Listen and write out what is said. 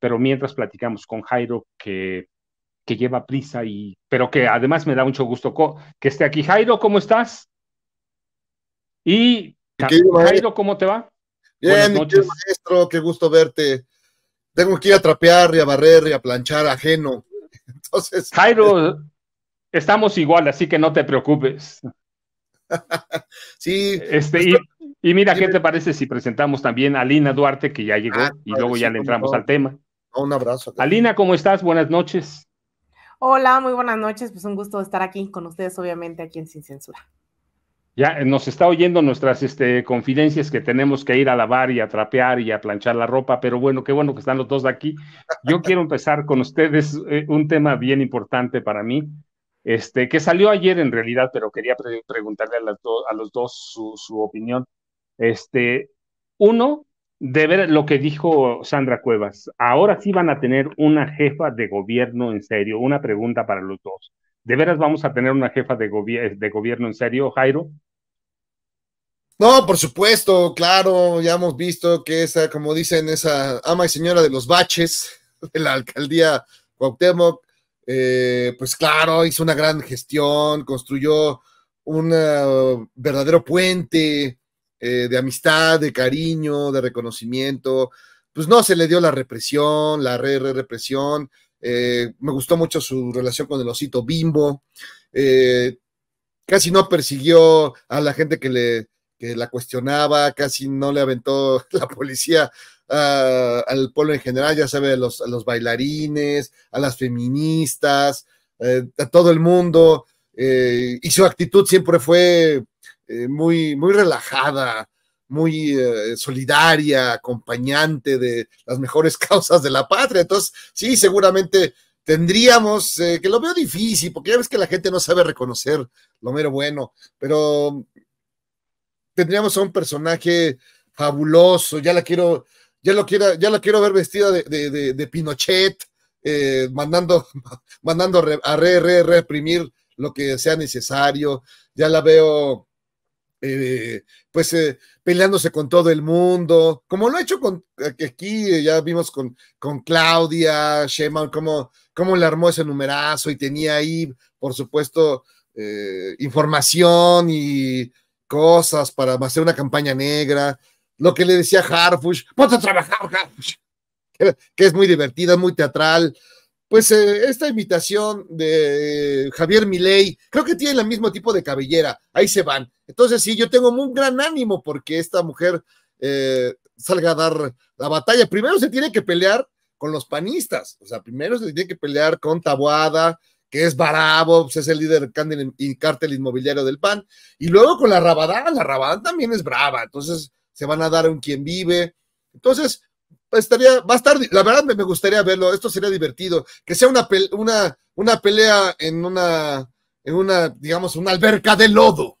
pero mientras platicamos con Jairo que, lleva prisa y, pero que además me da mucho gusto que esté aquí. Jairo, ¿cómo estás? Y Jairo, ¿cómo te va? Bien, noches. maestro, qué gusto verte. Tengo que ir a trapear y a barrer y a planchar ajeno. Entonces. Jairo, estamos igual, así que no te preocupes. sí. Este, y, mira, ¿qué te parece si presentamos también a Lina Duarte, que ya llegó, ah, y luego ya le entramos al tema? Un abrazo. Alina, ¿cómo estás? Buenas noches. Hola, muy buenas noches. Pues un gusto estar aquí con ustedes, obviamente, aquí en Sin Censura. Ya eh, nos está oyendo nuestras este, confidencias que tenemos que ir a lavar y a trapear y a planchar la ropa, pero bueno, qué bueno que están los dos de aquí. Yo quiero empezar con ustedes eh, un tema bien importante para mí, este, que salió ayer en realidad, pero quería preguntarle a, los dos su, su opinión. Este, uno, de ver lo que dijo Sandra Cuevas. Ahora sí van a tener una jefa de gobierno en serio. Una pregunta para los dos. ¿De veras vamos a tener una jefa de, gobierno en serio, Jairo? No, por supuesto, claro, ya hemos visto que esa, como dicen, esa ama y señora de los baches de la alcaldía Cuauhtémoc, eh, pues claro, hizo una gran gestión, construyó un verdadero puente, eh, de amistad, de cariño, de reconocimiento. Pues no, se le dio la represión, la re, re represión. Eh, me gustó mucho su relación con el osito bimbo. Eh, casi no persiguió a la gente que, le, la cuestionaba, casi no le aventó la policía ah, al pueblo en general, ya sabe, a los, bailarines, a las feministas, a todo el mundo. y su actitud siempre fue eh, muy, muy relajada, muy eh, solidaria, acompañante de las mejores causas de la patria. Entonces, sí, seguramente tendríamos, eh, que lo veo difícil, porque ya ves que la gente no sabe reconocer lo mero bueno, pero tendríamos a un personaje fabuloso, ya la quiero, ya lo quiero, ya la quiero ver vestida de, Pinochet, mandando, mandando a re, reprimir lo que sea necesario, ya la veo eh, pues eh, peleándose con todo el mundo, como lo ha hecho con eh, aquí, ya vimos con, con Claudia Sheman, cómo, cómo le armó ese numerazo y tenía ahí, por supuesto, información y cosas para hacer una campaña negra, lo que le decía Harfush, ponte a trabajar Harfush, que, que es muy divertida, muy teatral, pues eh, esta imitación de Javier Milei, creo que tiene el mismo tipo de cabellera, ahí se van. Entonces sí, yo tengo un gran ánimo porque esta mujer eh, salga a dar la batalla. Primero se tiene que pelear con los panistas, o sea, primero se tiene que pelear con Tabuada, que es Barabo, pues, es el líder y cártel inmobiliario del PAN, y luego con la Rabadán, la Rabadán también es brava, entonces se van a dar un quien vive. Entonces, estaría, va a estar, la verdad me, gustaría verlo, esto sería divertido, que sea una, una, una pelea en una, en una, digamos, una alberca de lodo.